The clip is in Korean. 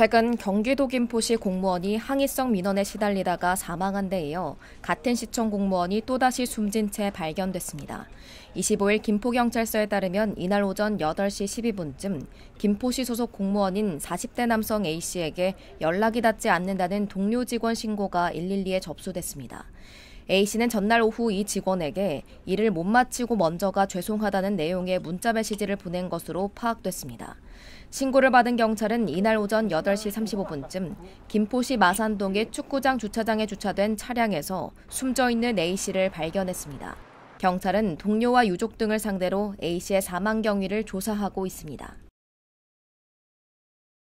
최근 경기도 김포시 공무원이 항의성 민원에 시달리다가 사망한 데 이어 같은 시청 공무원이 또다시 숨진 채 발견됐습니다. 25일 김포경찰서에 따르면 이날 오전 8시 12분쯤 김포시 소속 공무원인 40대 남성 A씨에게 연락이 닿지 않는다는 동료 직원 신고가 112에 접수됐습니다. A씨는 전날 오후 이 직원에게 일을 못 마치고 먼저 가 죄송하다는 내용의 문자 메시지를 보낸 것으로 파악됐습니다. 신고를 받은 경찰은 이날 오전 8시 35분쯤 김포시 마산동의 축구장 주차장에 주차된 차량에서 숨져 있는 A씨를 발견했습니다. 경찰은 동료와 유족 등을 상대로 A씨의 사망 경위를 조사하고 있습니다.